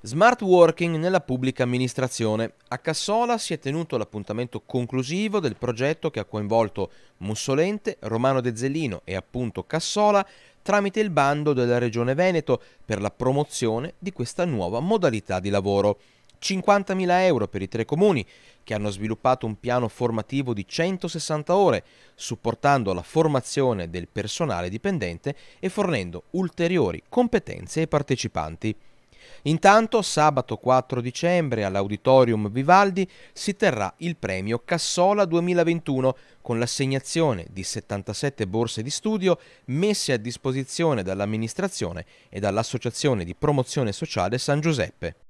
Smart Working nella pubblica amministrazione. A Cassola si è tenuto l'appuntamento conclusivo del progetto che ha coinvolto Mussolente, Romano De Zellino e appunto Cassola tramite il bando della Regione Veneto per la promozione di questa nuova modalità di lavoro. 50.000 euro per i tre comuni che hanno sviluppato un piano formativo di 160 ore, supportando la formazione del personale dipendente e fornendo ulteriori competenze ai partecipanti. Intanto sabato 4 dicembre all'Auditorium Vivaldi si terrà il premio Cassola 2021 con l'assegnazione di 77 borse di studio messe a disposizione dall'amministrazione e dall'Associazione di Promozione Sociale San Giuseppe.